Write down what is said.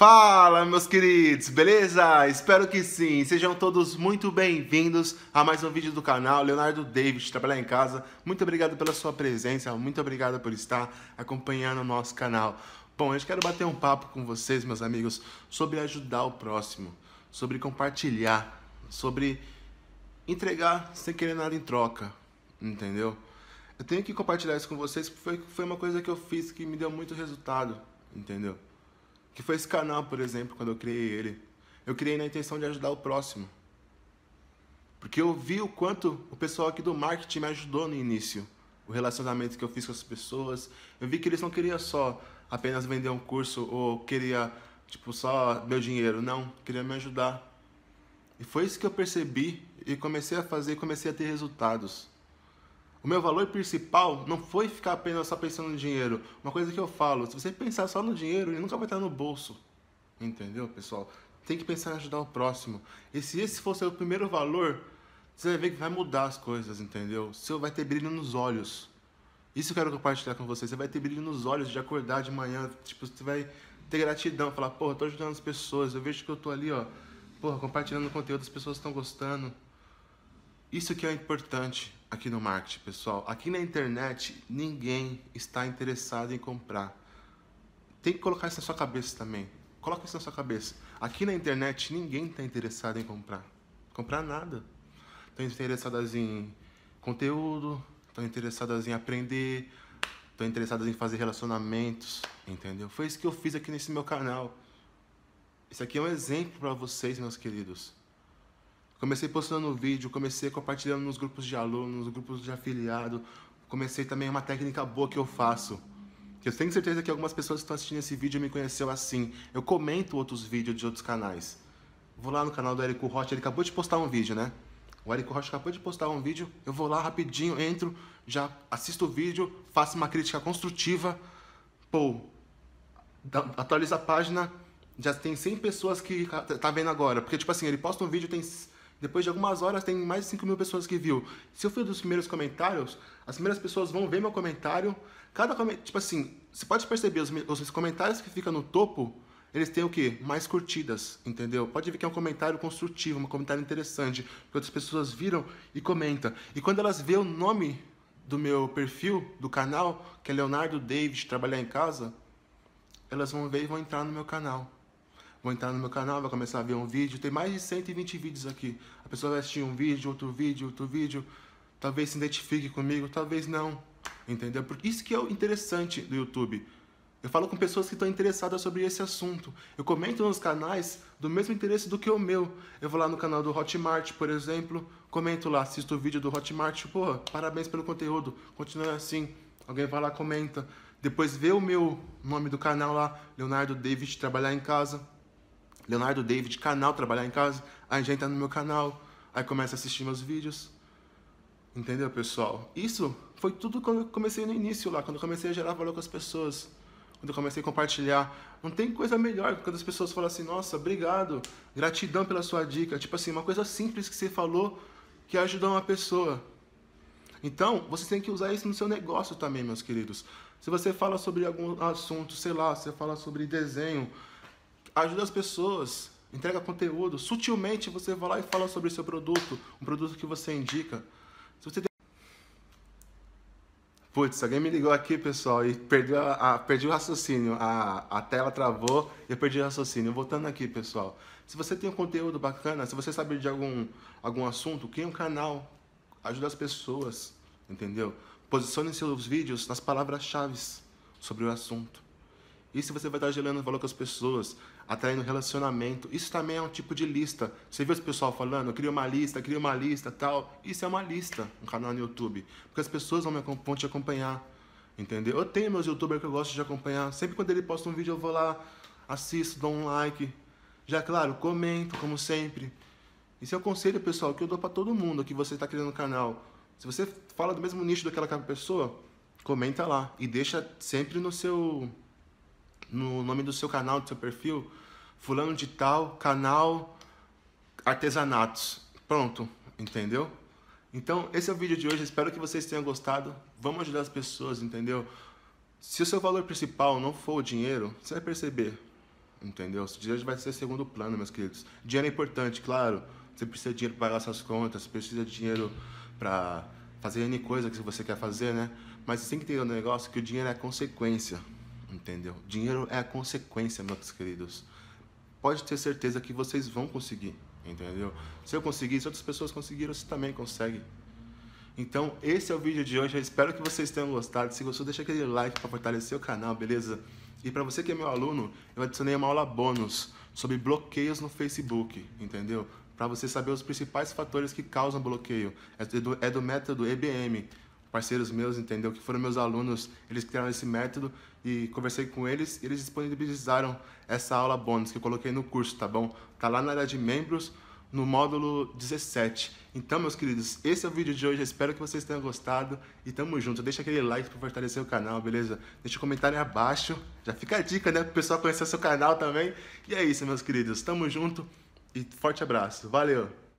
Fala, meus queridos, beleza? Espero que sim. Sejam todos muito bem-vindos a mais um vídeo do canal. Leonardo David, Trabalhar em Casa. Muito obrigado pela sua presença, muito obrigado por estar acompanhando o nosso canal. Bom, eu quero bater um papo com vocês, meus amigos, sobre ajudar o próximo, sobre compartilhar, sobre entregar sem querer nada em troca, entendeu? Eu tenho que compartilhar isso com vocês porque foi, foi uma coisa que eu fiz que me deu muito resultado, entendeu? Que foi esse canal, por exemplo, quando eu criei ele. Eu criei na intenção de ajudar o próximo. Porque eu vi o quanto o pessoal aqui do marketing me ajudou no início. O relacionamento que eu fiz com as pessoas. Eu vi que eles não queriam só apenas vender um curso ou queria, tipo, só meu dinheiro. Não, queria me ajudar. E foi isso que eu percebi e comecei a fazer, e comecei a ter resultados. O meu valor principal não foi ficar apenas só pensando no dinheiro. Uma coisa que eu falo, se você pensar só no dinheiro, ele nunca vai estar no bolso. Entendeu, pessoal? Tem que pensar em ajudar o próximo. E se esse fosse o primeiro valor, você vai ver que vai mudar as coisas, entendeu? Você vai ter brilho nos olhos. Isso eu quero compartilhar com você. Você vai ter brilho nos olhos de acordar de manhã. Tipo, você vai ter gratidão. Falar, porra, eu tô ajudando as pessoas. Eu vejo que eu tô ali, ó. Porra, compartilhando o conteúdo, as pessoas estão gostando. Isso que é importante aqui no marketing, pessoal. Aqui na internet, ninguém está interessado em comprar. Tem que colocar isso na sua cabeça também. Coloca isso na sua cabeça. Aqui na internet, ninguém está interessado em comprar. Comprar nada. Estão interessadas em conteúdo, estão interessadas em aprender, estão interessadas em fazer relacionamentos, entendeu? Foi isso que eu fiz aqui nesse meu canal. Isso aqui é um exemplo para vocês, meus queridos. Comecei postando vídeo, comecei compartilhando nos grupos de alunos, nos grupos de afiliado. Comecei também uma técnica boa que eu faço. Eu tenho certeza que algumas pessoas que estão assistindo esse vídeo me conheceu assim. Eu comento outros vídeos de outros canais. Vou lá no canal do Érico Rocha, ele acabou de postar um vídeo, né? O Érico Rocha acabou de postar um vídeo, eu vou lá rapidinho, entro, já assisto o vídeo, faço uma crítica construtiva, pô, atualiza a página, já tem 100 pessoas que tá vendo agora. Porque, tipo assim, ele posta um vídeo, tem depois de algumas horas, tem mais de 5 mil pessoas que viu. Se eu fui dos primeiros comentários, as primeiras pessoas vão ver meu comentário. Cada comentário, tipo assim, você pode perceber, os, os comentários que ficam no topo, eles têm o quê? Mais curtidas, entendeu? Pode ver que é um comentário construtivo, um comentário interessante, que outras pessoas viram e comentam. E quando elas vê o nome do meu perfil, do canal, que é Leonardo David Trabalhar em Casa, elas vão ver e vão entrar no meu canal vão entrar no meu canal, vai começar a ver um vídeo. Tem mais de 120 vídeos aqui. A pessoa vai assistir um vídeo, outro vídeo, outro vídeo. Talvez se identifique comigo, talvez não. Entendeu? Porque isso que é o interessante do YouTube. Eu falo com pessoas que estão interessadas sobre esse assunto. Eu comento nos canais do mesmo interesse do que o meu. Eu vou lá no canal do Hotmart, por exemplo, comento lá, assisto o vídeo do Hotmart, porra, parabéns pelo conteúdo, continue assim. Alguém vai lá, comenta. Depois vê o meu nome do canal lá, Leonardo David Trabalhar em Casa. Leonardo David, canal, trabalhar em casa. Aí já entra no meu canal, aí começa a assistir meus vídeos. Entendeu, pessoal? Isso foi tudo quando eu comecei no início lá, quando eu comecei a gerar valor com as pessoas. Quando eu comecei a compartilhar. Não tem coisa melhor quando as pessoas falam assim, nossa, obrigado, gratidão pela sua dica. Tipo assim, uma coisa simples que você falou que ajudou uma pessoa. Então, você tem que usar isso no seu negócio também, meus queridos. Se você fala sobre algum assunto, sei lá, você fala sobre desenho, ajuda as pessoas, entrega conteúdo. Sutilmente você vai lá e fala sobre seu produto, um produto que você indica. Se você tem... Putz, alguém me ligou aqui, pessoal, e a, a, perdi o raciocínio. A, a tela travou e eu perdi o raciocínio. Voltando aqui, pessoal. Se você tem um conteúdo bacana, se você sabe de algum, algum assunto, crie um canal. Ajuda as pessoas, entendeu? Posicione seus vídeos nas palavras-chave sobre o assunto. Isso você vai estar gerando valor com as pessoas, atraindo relacionamento. Isso também é um tipo de lista. Você viu esse pessoal falando, cria uma lista, cria uma lista, tal. Isso é uma lista, um canal no YouTube. Porque as pessoas vão, me, vão te acompanhar, entendeu? Eu tenho meus youtubers que eu gosto de acompanhar. Sempre quando ele posta um vídeo, eu vou lá, assisto, dou um like. Já, claro, comento, como sempre. isso é o conselho, pessoal, que eu dou para todo mundo que você está criando um canal. Se você fala do mesmo nicho daquela pessoa, comenta lá e deixa sempre no seu no nome do seu canal, do seu perfil, fulano de tal, canal artesanatos. Pronto, entendeu? Então, esse é o vídeo de hoje, espero que vocês tenham gostado. Vamos ajudar as pessoas, entendeu? Se o seu valor principal não for o dinheiro, você vai perceber, entendeu? O dinheiro vai ser segundo plano, meus queridos. Dinheiro é importante, claro. Você precisa de dinheiro para pagar suas contas, precisa de dinheiro para fazer N coisa que você quer fazer, né? Mas você tem que entender o um negócio que o dinheiro é consequência entendeu? Dinheiro é a consequência, meus queridos. Pode ter certeza que vocês vão conseguir, entendeu? Se eu conseguir, se outras pessoas conseguiram, você também consegue. Então, esse é o vídeo de hoje. Eu espero que vocês tenham gostado. Se gostou, deixa aquele like para fortalecer o canal, beleza? E para você que é meu aluno, eu adicionei uma aula bônus sobre bloqueios no Facebook, entendeu? Para você saber os principais fatores que causam bloqueio. É do, é do método EBM, parceiros meus, entendeu? Que foram meus alunos, eles criaram esse método e conversei com eles e eles disponibilizaram essa aula bônus que eu coloquei no curso, tá bom? Tá lá na área de membros, no módulo 17. Então, meus queridos, esse é o vídeo de hoje. Eu espero que vocês tenham gostado e tamo junto. Deixa aquele like para fortalecer o canal, beleza? Deixa o um comentário abaixo. Já fica a dica, né? Pro pessoal conhecer o seu canal também. E é isso, meus queridos. Tamo junto e forte abraço. Valeu!